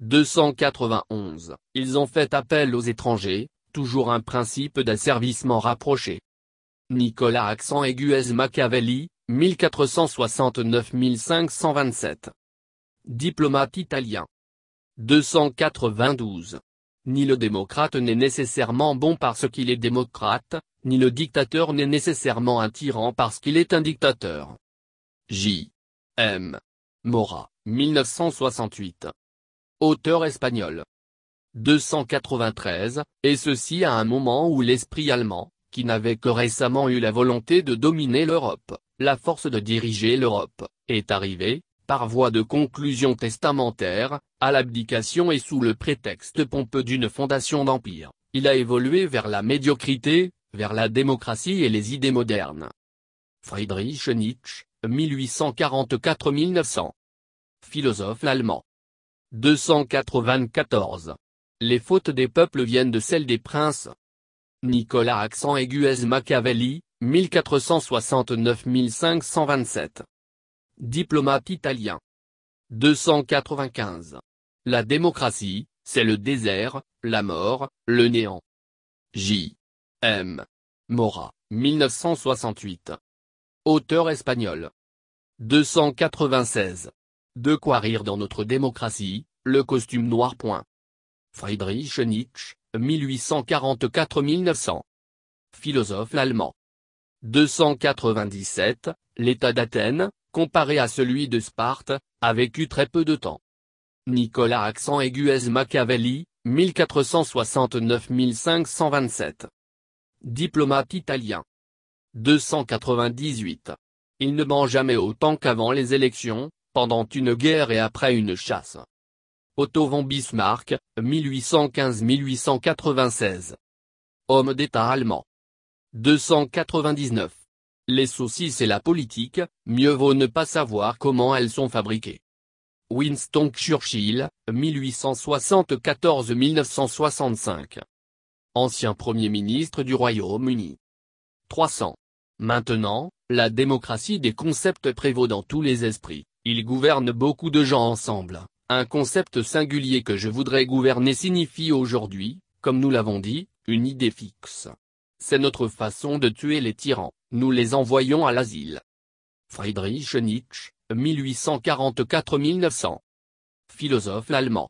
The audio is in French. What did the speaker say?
291. Ils ont fait appel aux étrangers, toujours un principe d'asservissement rapproché. Nicolas Accent Aiguez Machiavelli, 1469 1527 Diplomate italien. 292. Ni le démocrate n'est nécessairement bon parce qu'il est démocrate, ni le dictateur n'est nécessairement un tyran parce qu'il est un dictateur. J. M. Mora, 1968 auteur espagnol. 293, et ceci à un moment où l'esprit allemand, qui n'avait que récemment eu la volonté de dominer l'Europe, la force de diriger l'Europe, est arrivé, par voie de conclusion testamentaire, à l'abdication et sous le prétexte pompeux d'une fondation d'empire, il a évolué vers la médiocrité, vers la démocratie et les idées modernes. Friedrich Nietzsche, 1844-1900. Philosophe allemand. 294. Les fautes des peuples viennent de celles des princes. Nicolas Accent Aiguez Machiavelli, 1469 1527 Diplomate italien. 295. La démocratie, c'est le désert, la mort, le néant. J. M. Mora, 1968. Auteur espagnol. 296. De quoi rire dans notre démocratie, le costume noir. Point. Friedrich Nietzsche, 1844-1900. Philosophe allemand. 297, l'État d'Athènes, comparé à celui de Sparte, a vécu très peu de temps. Nicolas Accent Aiguès Machiavelli, 1469-1527. Diplomate italien. 298. Il ne ment jamais autant qu'avant les élections, pendant une guerre et après une chasse. Otto von Bismarck, 1815-1896. Homme d'État allemand. 299. Les saucisses et la politique, mieux vaut ne pas savoir comment elles sont fabriquées. Winston Churchill, 1874-1965. Ancien Premier ministre du Royaume-Uni. 300. Maintenant, la démocratie des concepts prévaut dans tous les esprits. Ils gouvernent beaucoup de gens ensemble. Un concept singulier que je voudrais gouverner signifie aujourd'hui, comme nous l'avons dit, une idée fixe. C'est notre façon de tuer les tyrans, nous les envoyons à l'asile. Friedrich Nietzsche, 1844-1900. Philosophe allemand.